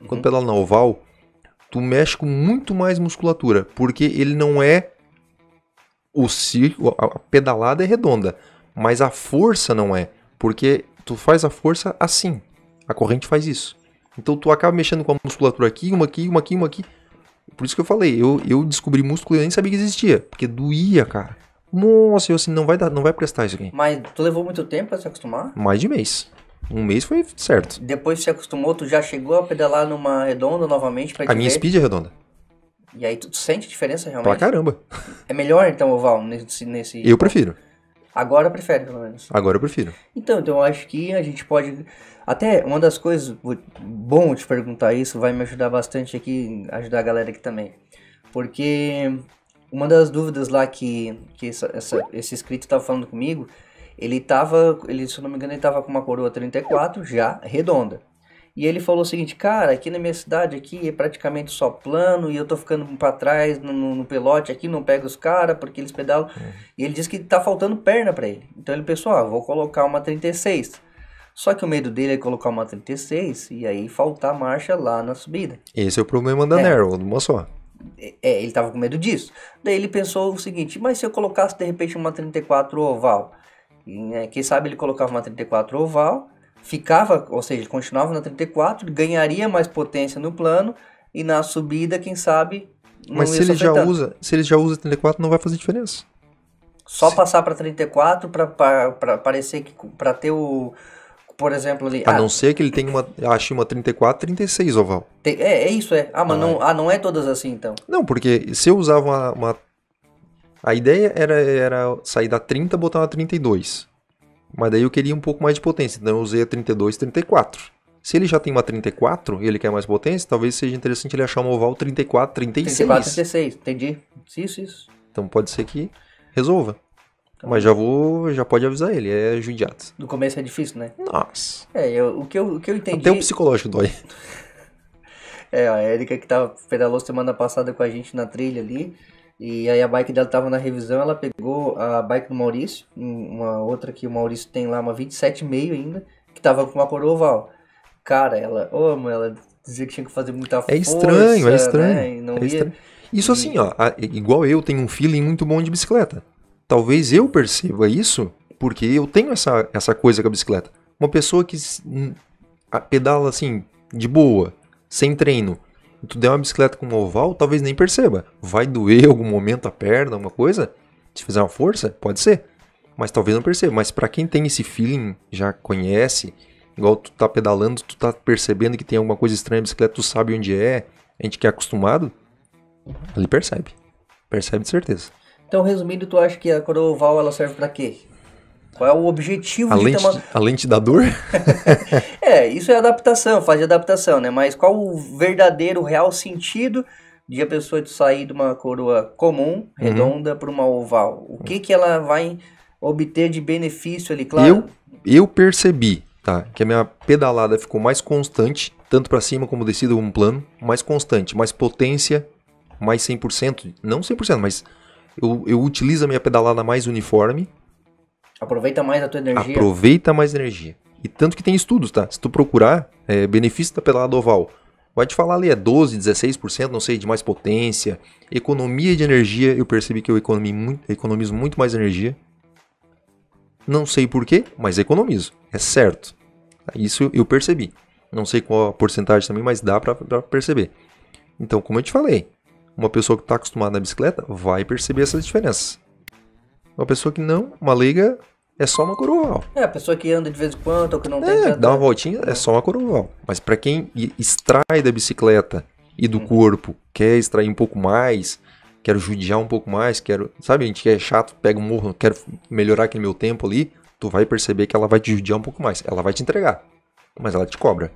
uhum. quando pedala na oval, tu mexe com muito mais musculatura, porque ele não é o círculo, a pedalada é redonda, mas a força não é, porque tu faz a força assim, a corrente faz isso. Então tu acaba mexendo com a musculatura aqui, uma aqui, uma aqui, uma aqui. Por isso que eu falei, eu, eu descobri músculo e eu nem sabia que existia, porque doía, cara. Nossa, eu assim, não vai dar, não vai prestar isso aqui. Mas tu levou muito tempo pra se acostumar? Mais de mês. Um mês foi certo. Depois que você acostumou, tu já chegou a pedalar numa redonda novamente pra A minha ver? speed é redonda. E aí tu sente a diferença realmente? Pra caramba. É melhor então oval nesse... nesse... Eu prefiro. Agora prefiro pelo menos. Agora eu prefiro. Então, então eu acho que a gente pode. Até uma das coisas. Bom te perguntar isso, vai me ajudar bastante aqui, ajudar a galera aqui também. Porque uma das dúvidas lá que, que essa, essa, esse inscrito estava falando comigo ele tava, ele, se eu não me engano, ele tava com uma coroa 34 já, redonda. E ele falou o seguinte, cara, aqui na minha cidade aqui é praticamente só plano e eu tô ficando para trás no, no, no, pelote aqui, não pego os caras porque eles pedalam. Uhum. E ele disse que tá faltando perna para ele. Então ele pensou, ah, vou colocar uma 36. Só que o medo dele é colocar uma 36 e aí faltar marcha lá na subida. Esse é o problema da é. Narrow, não só. É, é, ele tava com medo disso. Daí ele pensou o seguinte, mas se eu colocasse de repente uma 34 oval? Né, quem sabe ele colocava uma 34 oval, ficava, ou seja, ele continuava na 34, ganharia mais potência no plano e na subida, quem sabe. Mas se ele já tanto. usa, se ele já usa 34, não vai fazer diferença. Só passar para 34 para parecer que para ter o por exemplo ali. A ah, não ser que ele tenha uma, acho uma 34, 36 oval. Tem, é, é isso é. Ah, mas ah, não, é. ah, não é todas assim então. Não, porque se eu usava uma, uma a ideia era, era sair da 30 e botar na 32. Mas daí eu queria um pouco mais de potência, então eu usei a 32 34. Se ele já tem uma 34 e ele quer mais potência, talvez seja interessante ele achar um oval 34, 36. 34, 36, entendi. Isso, isso. Então pode ser que resolva. Então, Mas tá. já vou, já pode avisar ele, é judiado. No começo é difícil, né? Nossa. É, eu, o, que eu, o que eu entendi... Até o psicológico dói. é, a Erika que tava, pedalou semana passada com a gente na trilha ali, e aí a bike dela estava na revisão, ela pegou a bike do Maurício, uma outra que o Maurício tem lá, uma 27,5 ainda, que estava com uma coroa oval. Cara, ela, ô, oh, ela dizia que tinha que fazer muita é, é força. Estranho, é estranho, né? não é estranho. Isso e... assim, ó, igual eu tenho um feeling muito bom de bicicleta. Talvez eu perceba isso porque eu tenho essa, essa coisa com a bicicleta. Uma pessoa que pedala assim, de boa, sem treino, tu der uma bicicleta com um oval, talvez nem perceba. Vai doer algum momento a perna, alguma coisa? Se fizer uma força, pode ser. Mas talvez não perceba. Mas para quem tem esse feeling, já conhece, igual tu tá pedalando, tu tá percebendo que tem alguma coisa estranha na bicicleta, tu sabe onde é, a gente que é acostumado, ele percebe. Percebe de certeza. Então, resumindo, tu acha que a coroa oval ela serve para quê? Qual é o objetivo a de lente, uma... A lente da dor? é, isso é adaptação, faz de adaptação, né? Mas qual o verdadeiro, real sentido de a pessoa sair de uma coroa comum, uhum. redonda, uhum. para uma oval? O que, que ela vai obter de benefício ali, claro? Eu, eu percebi, tá? Que a minha pedalada ficou mais constante, tanto para cima como descida um plano, mais constante, mais potência, mais 100%, não 100%, mas eu, eu utilizo a minha pedalada mais uniforme, Aproveita mais a tua energia. Aproveita mais energia. E tanto que tem estudos, tá? Se tu procurar é, benefício da pelada oval, vai te falar ali é 12, 16%, não sei, de mais potência, economia de energia. Eu percebi que eu muito, economizo muito mais energia. Não sei porquê, mas economizo. É certo. Isso eu percebi. Não sei qual a porcentagem também, mas dá para perceber. Então, como eu te falei, uma pessoa que está acostumada na bicicleta vai perceber essas diferenças. Uma pessoa que não, uma leiga, é só uma coroval. É, a pessoa que anda de vez em quando, ou que não é, tem. É, dá uma né? voltinha, é só uma coroval. Mas para quem extrai da bicicleta e do uhum. corpo, quer extrair um pouco mais, quero judiar um pouco mais, quero. Sabe, a gente que é chato, pega um morro, quero melhorar aquele meu tempo ali, tu vai perceber que ela vai te judiar um pouco mais. Ela vai te entregar, mas ela te cobra.